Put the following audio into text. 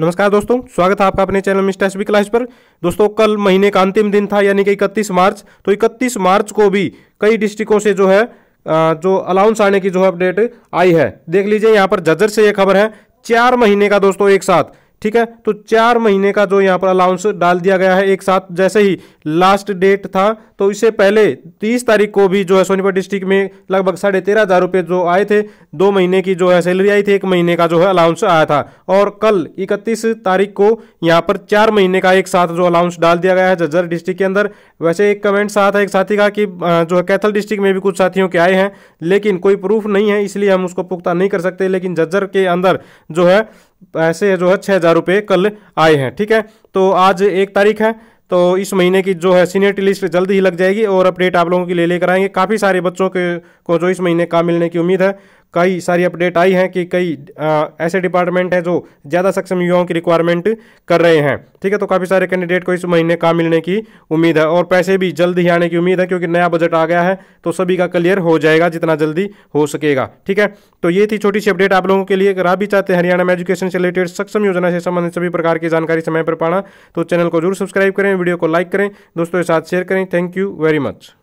नमस्कार दोस्तों स्वागत है आपका अपने चैनल मिस्टर एस क्लास पर दोस्तों कल महीने का अंतिम दिन था यानी कि इकतीस मार्च तो इकतीस मार्च को भी कई डिस्ट्रिक्टों से जो है जो अलाउंस आने की जो है अपडेट आई है देख लीजिए यहाँ पर जजर से यह खबर है चार महीने का दोस्तों एक साथ ठीक है तो चार महीने का जो यहाँ पर अलाउंस डाल दिया गया है एक साथ जैसे ही लास्ट डेट था तो इससे पहले तीस तारीख को भी जो है सोनीपत डिस्ट्रिक्ट में लगभग साढ़े तेरह हज़ार रुपये जो आए थे दो महीने की जो है सैलरी आई थी एक महीने का जो है अलाउंस आया था और कल इकतीस तारीख को यहाँ पर चार महीने का एक साथ जो अलाउंस डाल दिया गया है जज्जर डिस्ट्रिक्ट के अंदर वैसे एक कमेंट साथ है एक साथी का कि जो है कैथल डिस्ट्रिक्ट में भी कुछ साथियों के आए हैं लेकिन कोई प्रूफ नहीं है इसलिए हम उसको पुख्ता नहीं कर सकते लेकिन जज्जर के अंदर जो है ऐसे जो है छः हज़ार रुपये कल आए हैं ठीक है तो आज एक तारीख है तो इस महीने की जो है सीनियर लिस्ट जल्द ही लग जाएगी और अपडेट आप लोगों की ले लेकर आएंगे काफ़ी सारे बच्चों के को जो इस महीने काम मिलने की उम्मीद है कई सारी अपडेट आई हैं कि कई आ, ऐसे डिपार्टमेंट हैं जो ज़्यादा सक्षम युवाओं की रिक्वायरमेंट कर रहे हैं ठीक है तो काफ़ी सारे कैंडिडेट को इस महीने काम मिलने की उम्मीद है और पैसे भी जल्द ही आने की उम्मीद है क्योंकि नया बजट आ गया है तो सभी का क्लियर हो जाएगा जितना जल्दी हो सकेगा ठीक है तो ये थी छोटी सी अपडेट आप लोगों के लिए अगर आप भी चाहते हैं हरियाणा में एजुकेशन से रिलेटेड सक्षम योजना से संबंधित सभी प्रकार की जानकारी समय पर पाना तो चैनल को जरूर सब्सक्राइब करें वीडियो को लाइक करें दोस्तों के साथ शेयर करें थैंक यू वेरी मच